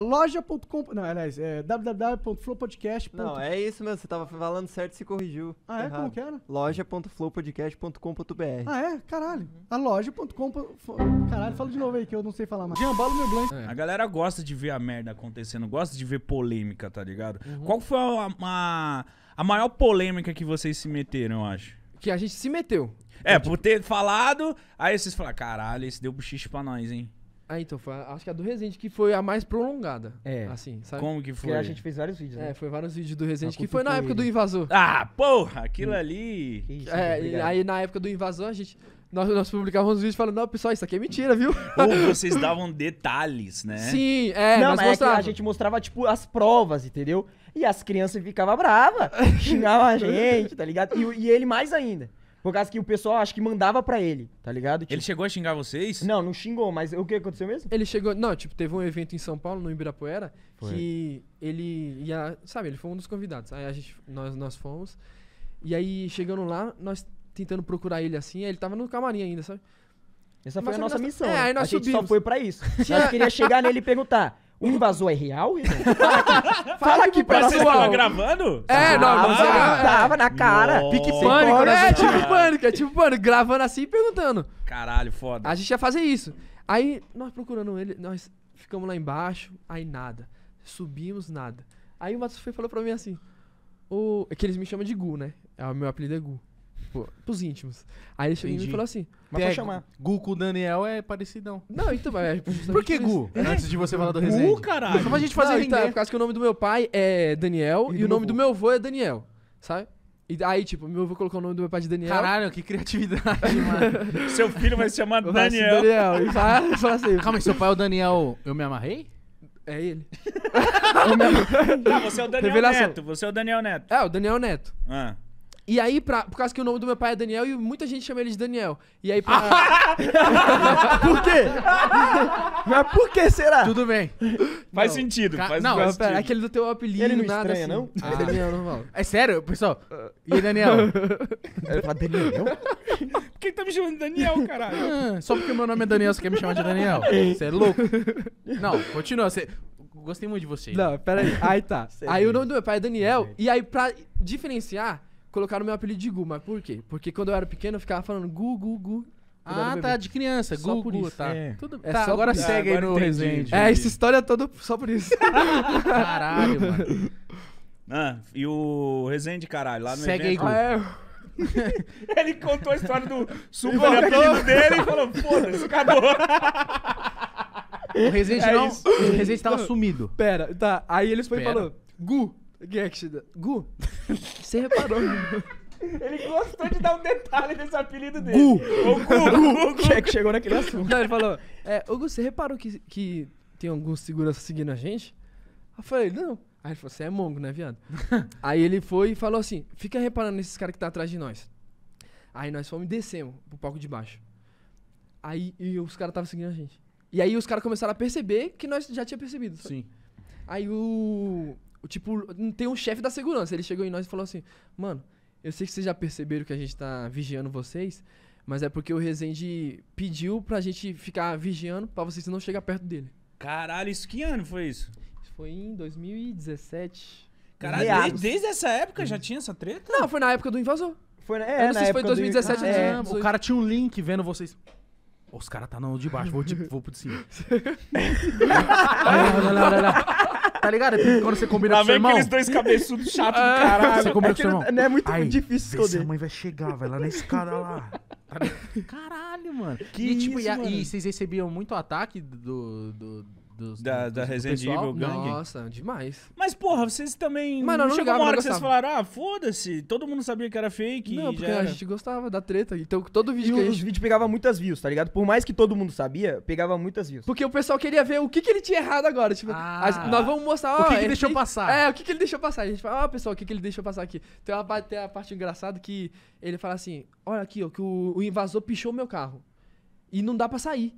Loja.com. Não, aliás, é www.flowpodcast.com Não, é isso mesmo, você tava falando certo e se corrigiu. Ah, é? Errado. Como que era? Loja.flowpodcast.com.br. Ah, é? Caralho. A loja.com. Caralho, fala de novo aí que eu não sei falar mais. Jambalo meu blanco. É. A galera gosta de ver a merda acontecendo, gosta de ver polêmica, tá ligado? Uhum. Qual foi a, a, a maior polêmica que vocês se meteram, eu acho? Que a gente se meteu. É, por ter falado, aí vocês falaram, caralho, esse deu buchiche pra nós, hein? Ah, então, foi, acho que a do Resende que foi a mais prolongada. É. Assim, sabe? Como que foi? Porque a gente fez vários vídeos, é, né? É, foi vários vídeos do Resende que foi na época ele. do invasor. Ah, porra, aquilo ali. Isso, é, aí na época do invasor a gente nós, nós publicávamos os vídeos falando, não, pessoal, isso aqui é mentira, viu? Ou vocês davam detalhes, né? Sim, é, não, nós mas é a gente mostrava, tipo, as provas, entendeu? E as crianças ficavam bravas, xingavam a gente, tá ligado? E, e ele mais ainda. Por causa que o pessoal acho que mandava pra ele, tá ligado? Tipo, Ele chegou a xingar vocês? Não, não xingou, mas o que aconteceu mesmo? Ele chegou. Não, tipo, teve um evento em São Paulo, no Ibirapuera, Foi. que ele ia. Sabe, ele foi um dos convidados. Aí a gente, nós, nós fomos. E aí, chegando lá, nós tentando procurar ele assim, aí ele tava no camarim ainda, sabe? Essa foi a nossa nós- missão. É, aí nós a gente só foi pra isso. Nós queria chegar nele e perguntar: o invasor é real, Fala aqui, fala aqui pra vocês tava gravando? É, não, mas ah, tava na cara. Nossa. Pique pânico, né? É, tipo pânico, é tipo pânico. Gravando assim e perguntando. Caralho, foda. A gente ia fazer isso. Aí, nós procurando ele, nós ficamos lá embaixo, aí nada. Subimos, nada. Aí o Matos foi falou pra mim assim. O... É que eles me chamam de Gu, né? É o meu apelido é Gu tipo, pros íntimos. Aí ele chegou e falou assim. Mas pode chamar. Gu com o Daniel é parecidão. Não, então, é. é por que Gu? É. Antes de você falar do resenha. Gu, caralho. Como pra gente fazer Não, então, é por causa que o nome do meu pai é Daniel E e, o nome do meu avô é Daniel, sabe? E aí, tipo, meu avô colocou o nome do meu pai de Daniel. Caralho, que criatividade, mano. Seu filho vai se chamar eu Daniel. Daniel. E fala, fala assim. Calma seu pai é o Daniel. Eu me amarrei? É ele. É você é o Daniel Revelação. Neto. Você é o Daniel Neto. É, o Daniel Neto. Ah. E aí, pra, por causa que o nome do meu pai é Daniel e muita gente chama ele de Daniel. E aí, pra... Ah. por quê? Mas por que será? Tudo bem. Faz não, sentido. Ca... Faz não, faz pera, sentido. aquele do teu apelido, ele não nada estranha, assim. não? Ah. É Daniel, normal. É sério, pessoal? E aí, Daniel? Ele fala Daniel? Por que tá me chamando de Daniel, caralho? Ah, só porque meu nome é Daniel, você quer me chamar de Daniel? Você é louco? Não, continua. Você gostei muito de você. Não, pera aí. Aí tá. Sei aí o nome do meu pai é Daniel. Sei. E aí, pra diferenciar, colocaram meu apelido de Gu, mas por quê? Porque quando eu era pequeno eu ficava falando Gu, Gu, Gu. Ah, tá, de criança. Só Gu, por Gu, isso. tá. É. Tudo... É tá, só agora por... segue ah, agora aí no Resende. É, essa história é toda só por isso. caralho, mano. Ah, e o Resende, caralho, lá no segue evento. Segue aí, Gu. Ah, é. Ele contou a história do super apelido dele e falou, foda-se, acabou. O Resende é não. Isso. O Resende tava sumido. Pera, tá. Aí eles foi falando, Gu. Gekshida. Gu, você reparou? Ele gostou de dar um detalhe desse apelido dele. Gu! O Gu! Gu. chegou naquele assunto. Não, ele falou, é, ô Gu, você reparou que, que tem algum segurança seguindo a gente? Eu falei, não. Aí ele falou, você é mongo, né, viado? Aí ele foi e falou assim, fica reparando nesses caras que tá atrás de nós. Aí nós fomos e descemos pro palco de baixo. Aí e os caras estavam seguindo a gente. E aí os caras começaram a perceber que nós já tinha percebido. Sim. Aí o, Tipo, tem um chefe da segurança. Ele chegou em nós e falou assim: Mano, eu sei que vocês já perceberam que a gente tá vigiando vocês, mas é porque o Rezende pediu pra gente ficar vigiando pra vocês não chegar perto dele. Caralho, isso que ano foi isso? Isso foi em 2017. Caralho, desde, desde essa época já tinha essa treta? Não, foi na época do invasor. Foi é, eu não sei se foi 2017 do... ah, é. O cara tinha um link vendo vocês. Os caras tá não de baixo, vou, de, vou pro de cima. tá ligado? É quando você combina Lá com seu irmão. aqueles dois cabeçudos chatos do é. caralho. Você combina é com seu irmão. Não, é muito Ai, difícil esconder. Minha mãe vai chegar, vai lá na escada lá. Tá caralho, mano. Que e, tipo, isso, e, mano. e vocês recebiam muito ataque do, do dos, da, da Resident Evil Gang. Nossa, demais. Mas, porra, vocês também. Mas não, não chegou ligava, uma hora que vocês falaram, ah, foda-se, todo mundo sabia que era fake. Não, porque a gente gostava da treta. Então, todo vídeo e que. a gente... pegava muitas views, tá ligado? Por mais que todo mundo sabia, pegava muitas views. Porque o pessoal queria ver o que, que ele tinha errado agora. Tipo, ah, a, nós vamos mostrar. Ó, o que, que ele deixou passar? É, o que, que ele deixou passar. A gente fala, ó, pessoal, o que, que ele deixou passar aqui? Tem, uma, tem a parte engraçada que ele fala assim: olha aqui, ó, que o, o invasor pichou meu carro. E não dá pra sair.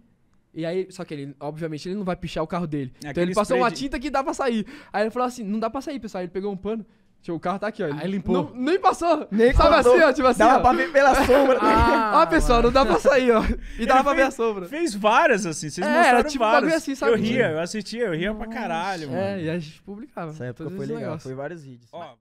E aí, só que ele, obviamente, ele não vai pichar o carro dele. É então ele passou uma de... tinta que dá pra sair. Aí ele falou assim: não dá pra sair, pessoal. Aí ele pegou um pano. Tipo, o carro tá aqui, ó. Aí limpou. Não, nem passou. Nem Sabe assim, ó, tipo assim. Dava ó. pra ver pela sombra. ah, pessoal, não dá pra sair, ó. E dava pra ver a sombra. Fez várias, assim. Vocês é, mostraram era, tipo, várias. Assim, sabe? Eu ria, eu assistia, eu ria Nossa. pra caralho, mano. É, e a gente publicava. Essa época foi legal. Negócio. Foi vários vídeos. Ó.